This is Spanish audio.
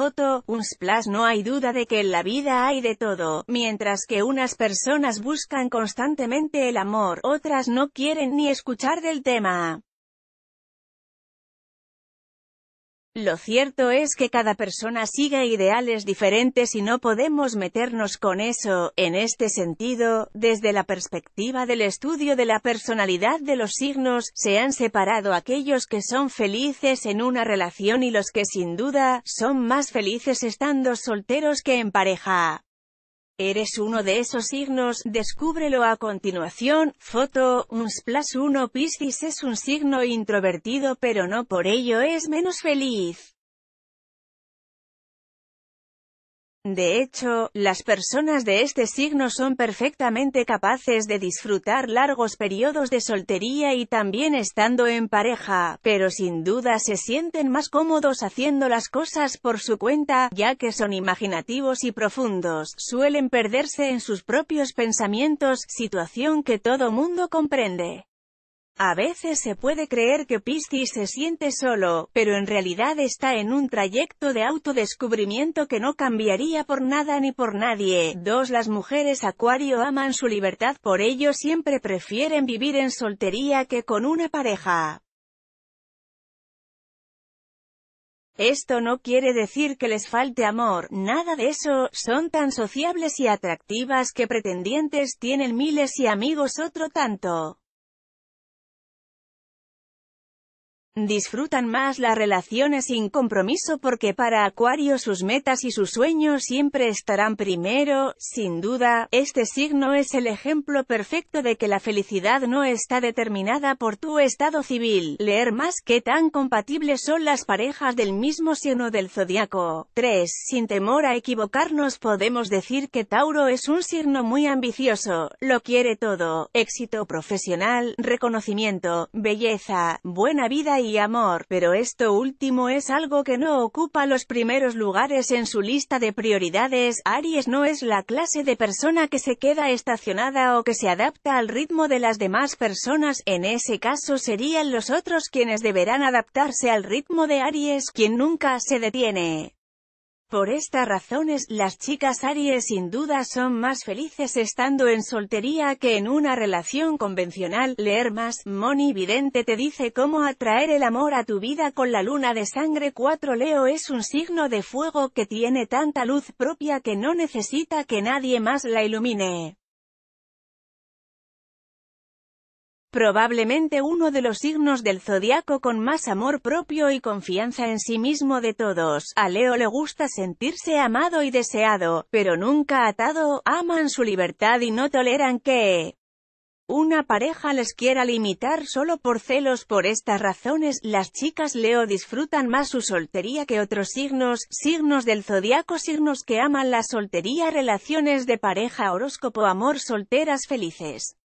foto, un splash no hay duda de que en la vida hay de todo, mientras que unas personas buscan constantemente el amor, otras no quieren ni escuchar del tema. Lo cierto es que cada persona sigue ideales diferentes y no podemos meternos con eso, en este sentido, desde la perspectiva del estudio de la personalidad de los signos, se han separado aquellos que son felices en una relación y los que sin duda, son más felices estando solteros que en pareja. ¿Eres uno de esos signos? Descúbrelo a continuación. Foto, un splash 1 Piscis es un signo introvertido pero no por ello es menos feliz. De hecho, las personas de este signo son perfectamente capaces de disfrutar largos periodos de soltería y también estando en pareja, pero sin duda se sienten más cómodos haciendo las cosas por su cuenta, ya que son imaginativos y profundos, suelen perderse en sus propios pensamientos, situación que todo mundo comprende. A veces se puede creer que Piscis se siente solo, pero en realidad está en un trayecto de autodescubrimiento que no cambiaría por nada ni por nadie. Dos Las mujeres acuario aman su libertad por ello siempre prefieren vivir en soltería que con una pareja. Esto no quiere decir que les falte amor, nada de eso, son tan sociables y atractivas que pretendientes tienen miles y amigos otro tanto. Disfrutan más las relaciones sin compromiso porque para Acuario sus metas y sus sueños siempre estarán primero, sin duda, este signo es el ejemplo perfecto de que la felicidad no está determinada por tu estado civil. Leer más que tan compatibles son las parejas del mismo signo del zodiaco. 3. Sin temor a equivocarnos podemos decir que Tauro es un signo muy ambicioso, lo quiere todo, éxito profesional, reconocimiento, belleza, buena vida y amor, pero esto último es algo que no ocupa los primeros lugares en su lista de prioridades. Aries no es la clase de persona que se queda estacionada o que se adapta al ritmo de las demás personas, en ese caso serían los otros quienes deberán adaptarse al ritmo de Aries, quien nunca se detiene. Por estas razones, las chicas Aries sin duda son más felices estando en soltería que en una relación convencional. Leer más, Moni Vidente te dice cómo atraer el amor a tu vida con la luna de sangre 4 Leo es un signo de fuego que tiene tanta luz propia que no necesita que nadie más la ilumine. Probablemente uno de los signos del zodiaco con más amor propio y confianza en sí mismo de todos, a Leo le gusta sentirse amado y deseado, pero nunca atado, aman su libertad y no toleran que una pareja les quiera limitar solo por celos. Por estas razones, las chicas Leo disfrutan más su soltería que otros signos, signos del zodiaco, signos que aman la soltería, relaciones de pareja, horóscopo, amor, solteras felices.